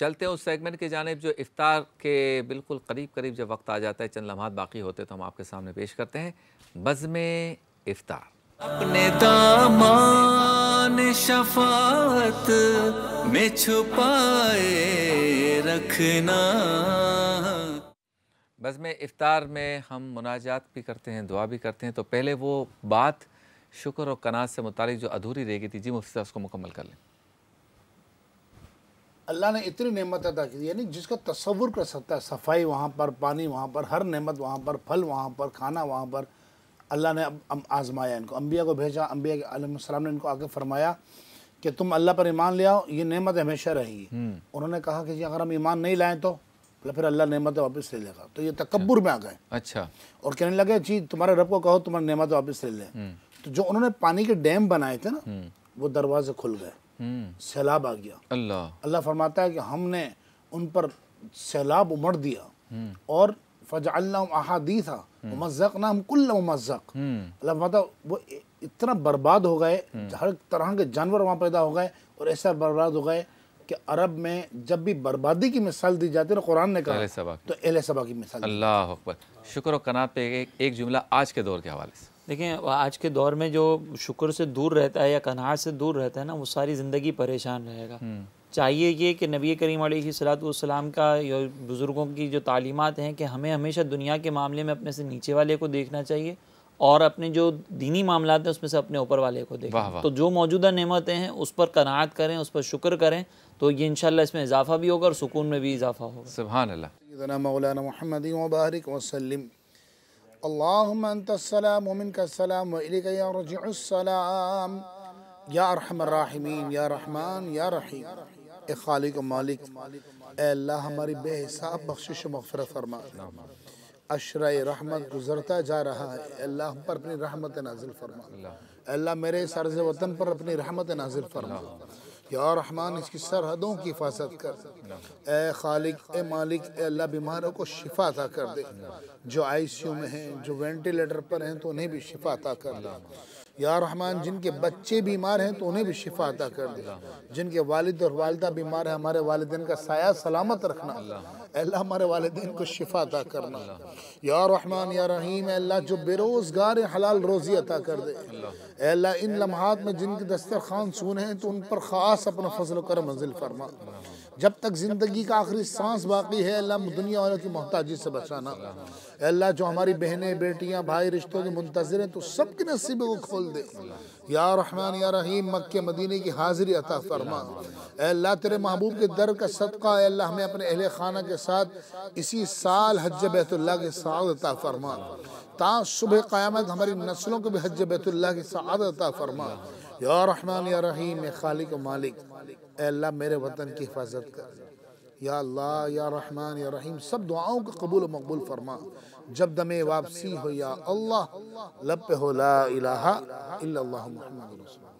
चलते हैं उस सेगमेंट की जानब जो इफ्तार के बिल्कुल करीब करीब जब वक्त आ जाता है चंद लम्हात बाकी होते तो हम आपके सामने पेश करते हैं बज़म इफ्तार अपने दामान शफात में छुपाए रखना बज़म इफ्तार में हम मुनाजात भी करते हैं दुआ भी करते हैं तो पहले वो बात शुक्र और कनाज से मुतालिक जो अधूरी रह गई थी जी मुफ्ती उसको मुकम्मल कर लें अल्लाह ने इतनी नेमत अदा की यानी जिसका तस्वुर कर सकता है सफाई वहाँ पर पानी वहाँ पर हर नेमत वहाँ पर फल वहाँ पर खाना वहाँ पर अल्लाह ने आजमाया इनको अम्बिया को भेजा अम्बिया आलम ने इनको आके फरमाया कि तुम अल्लाह पर ईमान ले आओ ये नेमत हमेशा रहेगी हम्म। उन्होंने कहा कि जी अगर हम ईमान नहीं लाएँ तो फिर अल्लाह नेमत वापस ले लेगा तो ये तकबर में आ गए अच्छा और कहने लगे जी तुम्हारे रब को कहो तुम्हारी नेमत वापस ले लें हम्म। तो जो उन्होंने पानी के डैम बनाए थे ना हम्म। वो दरवाजे खुल गए सैलाब आ गया अल्लाह अल्लाह फरमाता है कि हमने उन पर सैलाब उमड़ दिया और फ़जादी था मज़क कुल्ल मज़क अल्लाह फरमाता वो इतना बर्बाद हो गए हर तरह के जानवर वहाँ पैदा हो गए और ऐसा बर्बाद हो गए कि अरब में जब भी बर्बादी की मिसाल दी जाती है कुरान ने कहा तो एल सबा की मिसाल अल्लाह शुक्र कनात पे एक, एक जुमला आज के दौर के हवाले से देखें आज के दौर में जो शुक्र से दूर रहता है या कन्हार से दूर रहता है ना वो सारी ज़िंदगी परेशान रहेगा हम्म। चाहिए ये कि नबी करीम सलाम का या बुज़ुर्गों की जो तालीमत हैं कि हमें हमेशा दुनिया के मामले में अपने से नीचे वाले को देखना चाहिए और अपने जो दीनी मामला हैं उसमें से अपने ऊपर वाले को देखें तो जो मौजूदा नमतें हैं उस पर कनात करें उस पर शुक्र करें तो ये इन इसमें इजाफा भी होगा और सुकून में भी इजाफा होगा सुबह मौलाना महमदी वसलम अल्लाम उमिन कसलम वलिकसलाम बख्शिश मफफर फरमा अशरा रहमत गुजरता जा रहा है अपनी रहमत नाजिल फरमा अल्लाह मेरे सरज वतन पर अपनी रहमत नाजिल फरमा या रहमान इसकी सरहदों की हिफाजत कर ए खालिक ए मालिक ए अल्लाह बीमारों को शिफा अता कर दे जो आई सी यू में हैं जो वेंटिलेटर पर हैं तो उन्हें भी शिफा अता कर दे या रहमान जिनके बच्चे बीमार हैं तो उन्हें भी शिफा अता कर दे जिनके वालिद और वालदा बीमार हैं हमारे वालदेन का साया सलामत रखना अल्लाह हमारे वालदेन को शिफा अता करना या रहमान या रहीम अल्लाह जो बेरोज़गार हैं हलाल रोज़ी अता कर दे अल्लाह इन लम्हात में जिनके दस्तरखान सुने हैं तो उन पर ख़ास अपना फजल करम मंजिल फरमा जब तक ज़िंदगी का आखिरी सांस बाकी है अल्लाह दुनिया वालों की मोहताजी से बचाना अल्लाह जो हमारी बहनें बेटियाँ भाई रिश्तों के मुंतजर हैं तो सबके नसीब को खोल दे या रहमान या रहीम मक्के मदीने की हाजिरी अता फरमा अल्लाह तेरे महबूब के दर का सदका अल्लाह हमें अपने अहल खाना के साथ इसी साल हज बैतुल्ला के साथ अता फरमा ता सुबह क़्यामत हमारी नस्लों को भी हज बैतुल्ला के साथ अता फरमा या रहमान या रहीम ए खालिक मालिक अल्लाह मेरे वतन की हिफाजत कर या अल्लाह या रहमान या रहीम सब दुआओं को कबूल मकबूल फरमा जब दमे वापसी हो या अल्लाह लब पे हो ला इलाहा इल्लल्लाहु मुहम्मदुर रसूल